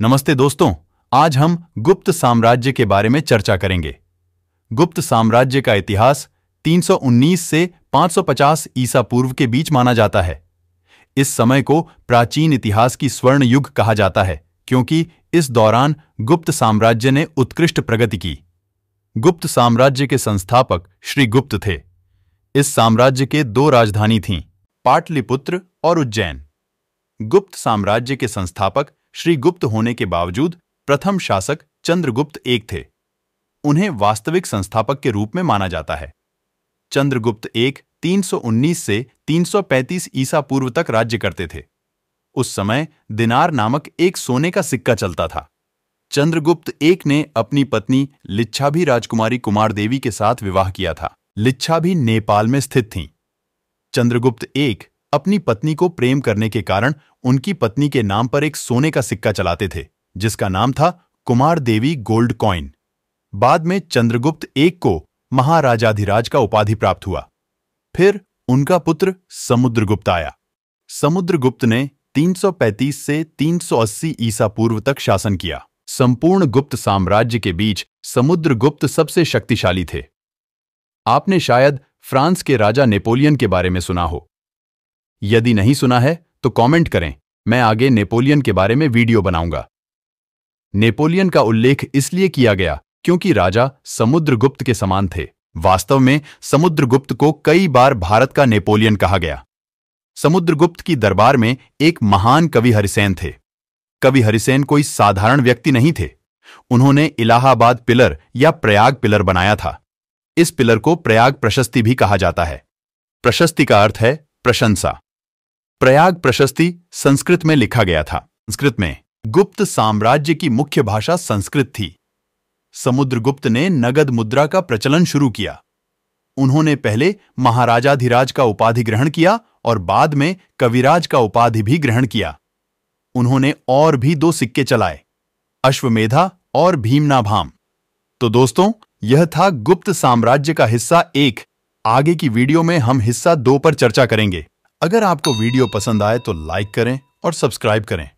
नमस्ते दोस्तों आज हम गुप्त साम्राज्य के बारे में चर्चा करेंगे गुप्त साम्राज्य का इतिहास 319 से 550 ईसा पूर्व के बीच माना जाता है इस समय को प्राचीन इतिहास की स्वर्ण युग कहा जाता है क्योंकि इस दौरान गुप्त साम्राज्य ने उत्कृष्ट प्रगति की गुप्त साम्राज्य के संस्थापक श्री गुप्त थे इस साम्राज्य के दो राजधानी थीं पाटलिपुत्र और उज्जैन गुप्त साम्राज्य के संस्थापक श्रीगुप्त होने के बावजूद प्रथम शासक चंद्रगुप्त एक थे उन्हें वास्तविक संस्थापक के रूप में माना जाता है चंद्रगुप्त एक 319 से 335 ईसा पूर्व तक राज्य करते थे उस समय दिनार नामक एक सोने का सिक्का चलता था चंद्रगुप्त एक ने अपनी पत्नी लिच्छाभी राजकुमारी कुमार देवी के साथ विवाह किया था लिच्छाभी नेपाल में स्थित थीं। चंद्रगुप्त एक अपनी पत्नी को प्रेम करने के कारण उनकी पत्नी के नाम पर एक सोने का सिक्का चलाते थे जिसका नाम था कुमार देवी गोल्ड कॉइन बाद में चंद्रगुप्त एक को महाराजाधिराज का उपाधि प्राप्त हुआ फिर उनका पुत्र समुद्रगुप्त आया समुद्रगुप्त ने 335 से 380 ईसा पूर्व तक शासन किया संपूर्ण गुप्त साम्राज्य के बीच समुद्रगुप्त सबसे शक्तिशाली थे आपने शायद फ्रांस के राजा नेपोलियन के बारे में सुना हो यदि नहीं सुना है तो कमेंट करें मैं आगे नेपोलियन के बारे में वीडियो बनाऊंगा नेपोलियन का उल्लेख इसलिए किया गया क्योंकि राजा समुद्रगुप्त के समान थे वास्तव में समुद्रगुप्त को कई बार भारत का नेपोलियन कहा गया समुद्रगुप्त की दरबार में एक महान कवि हरिसेन थे कवि हरिसेन कोई साधारण व्यक्ति नहीं थे उन्होंने इलाहाबाद पिलर या प्रयाग पिलर बनाया था इस पिलर को प्रयाग प्रशस्ति भी कहा जाता है प्रशस्ति का अर्थ है प्रशंसा प्रयाग प्रशस्ति संस्कृत में लिखा गया था संस्कृत में गुप्त साम्राज्य की मुख्य भाषा संस्कृत थी समुद्रगुप्त ने नगद मुद्रा का प्रचलन शुरू किया उन्होंने पहले महाराजाधिराज का उपाधि ग्रहण किया और बाद में कविराज का उपाधि भी ग्रहण किया उन्होंने और भी दो सिक्के चलाए अश्वमेधा और भीमनाभाम तो दोस्तों यह था गुप्त साम्राज्य का हिस्सा एक आगे की वीडियो में हम हिस्सा दो पर चर्चा करेंगे अगर आपको वीडियो पसंद आए तो लाइक करें और सब्सक्राइब करें